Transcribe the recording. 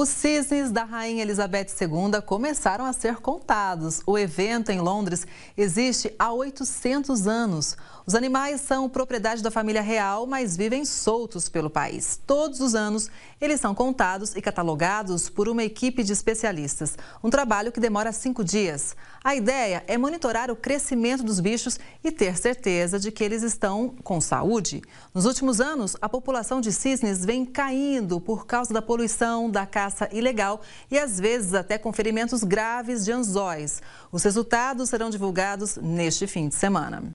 Os cisnes da Rainha Elizabeth II começaram a ser contados. O evento em Londres existe há 800 anos. Os animais são propriedade da família real, mas vivem soltos pelo país. Todos os anos, eles são contados e catalogados por uma equipe de especialistas. Um trabalho que demora cinco dias. A ideia é monitorar o crescimento dos bichos e ter certeza de que eles estão com saúde. Nos últimos anos, a população de cisnes vem caindo por causa da poluição, da caça ilegal e às vezes até com ferimentos graves de anzóis. Os resultados serão divulgados neste fim de semana.